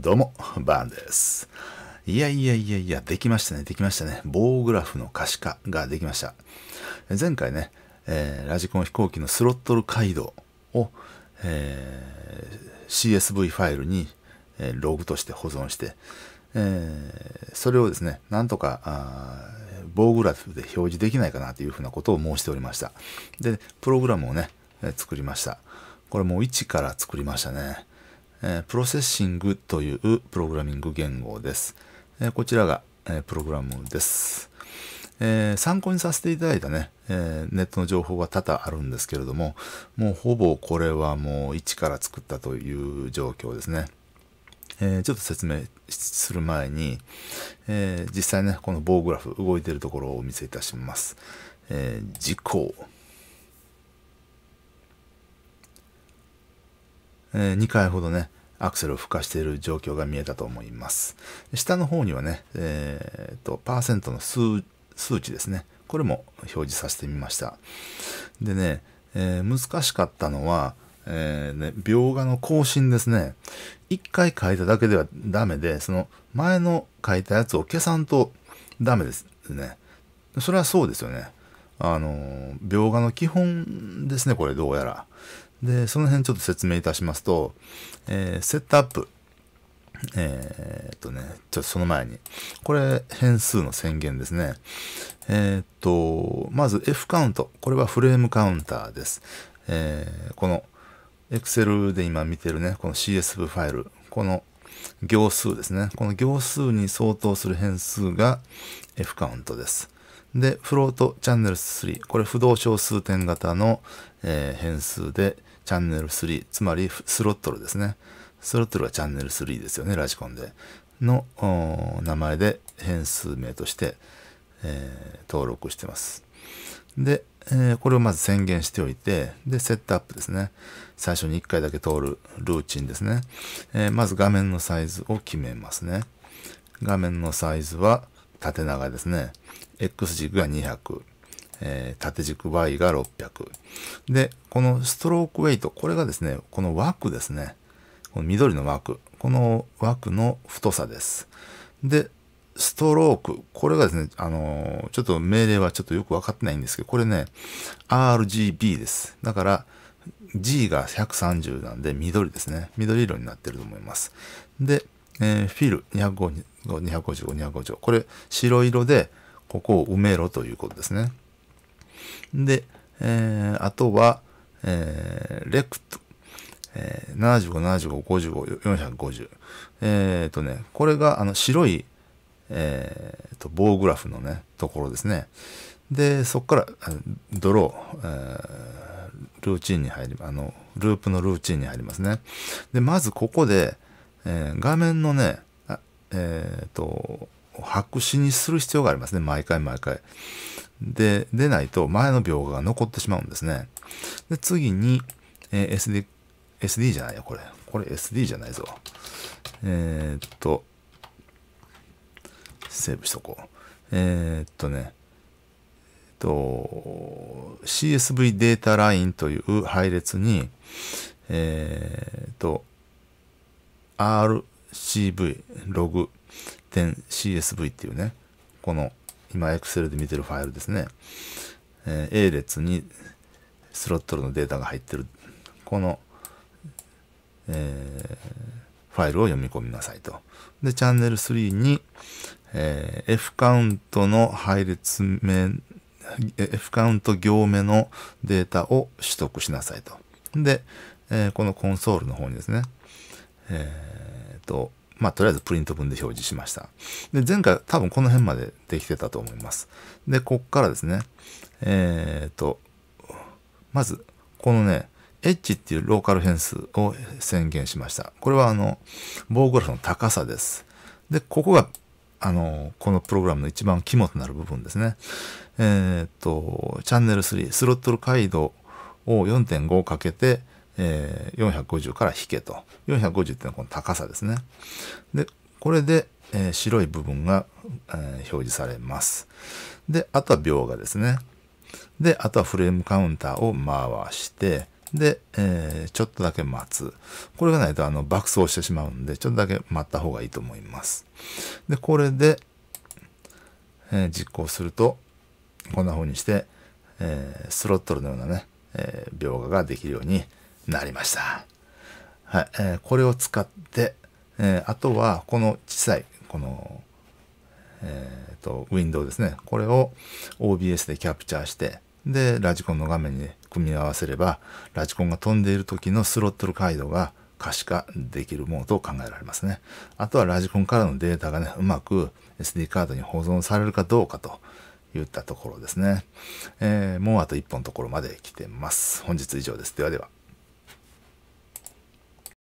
どうも、バーンです。いやいやいやいや、できましたね、できましたね。棒グラフの可視化ができました。前回ね、えー、ラジコン飛行機のスロットル街道を、えー、CSV ファイルに、えー、ログとして保存して、えそれをですね、なんとか棒グラフで表示できないかなというふうなことを申しておりました。で、プログラムをね、作りました。これもう1から作りましたね。えプロセッシングというプログラミング言語です。えこちらが、えプログラムです。え参考にさせていただいたね、えネットの情報が多々あるんですけれども、もうほぼこれはもう一から作ったという状況ですね。えちょっと説明する前に、え実際ね、この棒グラフ動いてるところをお見せいたします。えー、えー、2回ほどね、アクセルを付加している状況が見えたと思います。下の方にはね、えー、と、パーセントの数値ですね。これも表示させてみました。でね、えー、難しかったのは、えー、ね、描画の更新ですね。1回書いただけではダメで、その前の書いたやつを消さんとダメですね。それはそうですよね。あの、描画の基本ですね、これ、どうやら。で、その辺ちょっと説明いたしますと、えー、セットアップ。えー、っとね、ちょっとその前に。これ、変数の宣言ですね。えー、っと、まず F カウント。これはフレームカウンターです。えー、この Excel で今見てるね、この CSV ファイル。この行数ですね。この行数に相当する変数が F カウントです。で、フロートチャンネル3。これ不動小数点型の、えー、変数でチャンネル3。つまりスロットルですね。スロットルはチャンネル3ですよね、ラジコンで。の名前で変数名として、えー、登録してます。で、えー、これをまず宣言しておいて、で、セットアップですね。最初に1回だけ通るルーチンですね。えまず画面のサイズを決めますね。画面のサイズは、縦長ですね。X 軸が200。えー、縦軸 Y が600。で、このストロークウェイト、これがですね、この枠ですね。この緑の枠。この枠の太さです。で、ストローク。これがですね、あのー、ちょっと命令はちょっとよくわかってないんですけど、これね、RGB です。だから、G が130なんで緑ですね。緑色になってると思います。で、えー、フィル2 5 255、これ、白色で、ここを埋めろということですね。で、えー、あとは、えー、レクト。えー、75、75、55、450。えっ、ー、とね、これが、あの、白い、えー、と、棒グラフのね、ところですね。で、そこから、ドロー、えー、ルーチンに入り、あの、ループのルーチンに入りますね。で、まずここで、えー、画面のね、えっ、ー、と、白紙にする必要がありますね。毎回毎回。で、出ないと前の描画が残ってしまうんですね。で、次に、えー、SD、SD じゃないよ、これ。これ SD じゃないぞ。えー、っと、セーブしとこう。えー、っとね、えっと、CSV データラインという配列に、えー、っと、R、cvlog.csv っていうね、この今 Excel で見てるファイルですね。えー、A 列にスロットルのデータが入ってる。この、えー、ファイルを読み込みなさいと。で、チャンネル3に、えー、F カウントの配列名、F カウント行目のデータを取得しなさいと。で、えー、このコンソールの方にですね、えーと、まあ、とりあえずプリント文で表示しました。で、前回多分この辺までできてたと思います。で、こっからですね、えっ、ー、と、まず、このね、h っていうローカル変数を宣言しました。これはあの、棒グラフの高さです。で、ここが、あの、このプログラムの一番肝となる部分ですね。えっ、ー、と、チャンネル3、スロットル回路を4.5かけて、えー、450から引けと。450っていうのはこの高さですね。で、これで、えー、白い部分が、えー、表示されます。で、あとは描画ですね。で、あとはフレームカウンターを回して、で、えー、ちょっとだけ待つ。これがないとあの爆走してしまうんで、ちょっとだけ待った方がいいと思います。で、これで、えー、実行すると、こんな風にして、えー、スロットルのようなね、え描画ができるようになりました。はい、えー、これを使って、えー、あとはこの小さい、この、えっ、ー、と、ウィンドウですね。これを OBS でキャプチャーして、で、ラジコンの画面に組み合わせれば、ラジコンが飛んでいる時のスロットル回路が可視化できるものと考えられますね。あとはラジコンからのデータがね、うまく SD カードに保存されるかどうかと言ったところですね。えー、もうあと1本のところまで来てます。本日以上です。ではでは。